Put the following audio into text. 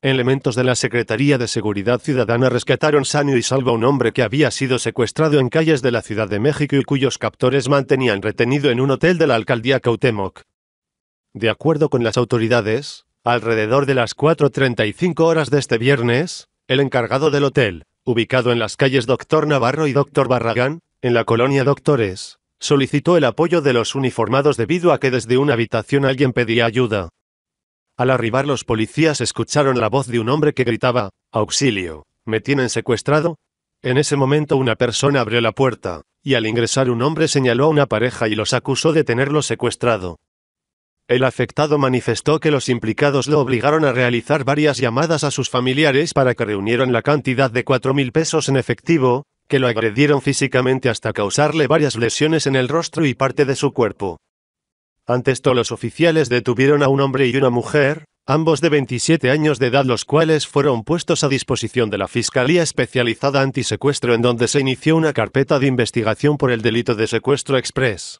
Elementos de la Secretaría de Seguridad Ciudadana rescataron sano y salvo a un hombre que había sido secuestrado en calles de la Ciudad de México y cuyos captores mantenían retenido en un hotel de la alcaldía Cautemoc. De acuerdo con las autoridades, alrededor de las 4.35 horas de este viernes, el encargado del hotel, ubicado en las calles Doctor Navarro y Doctor Barragán, en la colonia Doctores, solicitó el apoyo de los uniformados debido a que desde una habitación alguien pedía ayuda. Al arribar los policías escucharon la voz de un hombre que gritaba, Auxilio, ¿me tienen secuestrado? En ese momento una persona abrió la puerta, y al ingresar un hombre señaló a una pareja y los acusó de tenerlo secuestrado. El afectado manifestó que los implicados lo obligaron a realizar varias llamadas a sus familiares para que reunieran la cantidad de cuatro mil pesos en efectivo, que lo agredieron físicamente hasta causarle varias lesiones en el rostro y parte de su cuerpo. Ante esto los oficiales detuvieron a un hombre y una mujer, ambos de 27 años de edad los cuales fueron puestos a disposición de la Fiscalía Especializada Antisecuestro en donde se inició una carpeta de investigación por el delito de secuestro express.